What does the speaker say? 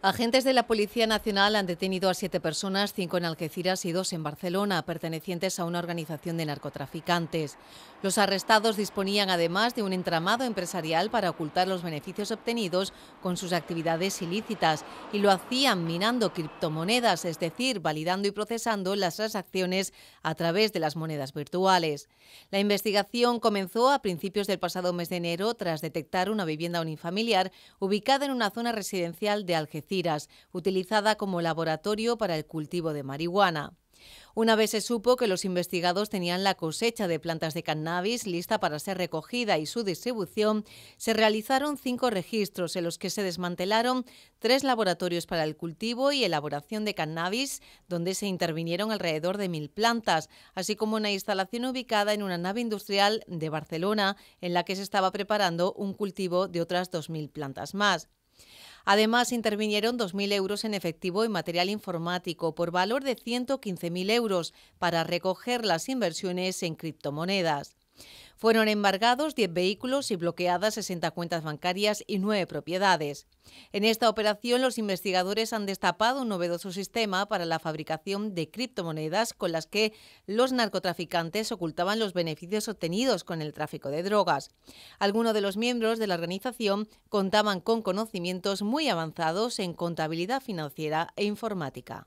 Agentes de la Policía Nacional han detenido a siete personas, cinco en Algeciras y dos en Barcelona, pertenecientes a una organización de narcotraficantes. Los arrestados disponían además de un entramado empresarial para ocultar los beneficios obtenidos con sus actividades ilícitas y lo hacían minando criptomonedas, es decir, validando y procesando las transacciones a través de las monedas virtuales. La investigación comenzó a principios del pasado mes de enero tras detectar una vivienda unifamiliar ubicada en una zona residencial de Algeciras utilizada como laboratorio para el cultivo de marihuana. Una vez se supo que los investigados tenían la cosecha de plantas de cannabis lista para ser recogida y su distribución, se realizaron cinco registros en los que se desmantelaron tres laboratorios para el cultivo y elaboración de cannabis, donde se intervinieron alrededor de mil plantas, así como una instalación ubicada en una nave industrial de Barcelona, en la que se estaba preparando un cultivo de otras dos mil plantas más. Además, intervinieron 2.000 euros en efectivo y material informático por valor de 115.000 euros para recoger las inversiones en criptomonedas. Fueron embargados 10 vehículos y bloqueadas 60 cuentas bancarias y 9 propiedades. En esta operación, los investigadores han destapado un novedoso sistema para la fabricación de criptomonedas con las que los narcotraficantes ocultaban los beneficios obtenidos con el tráfico de drogas. Algunos de los miembros de la organización contaban con conocimientos muy avanzados en contabilidad financiera e informática.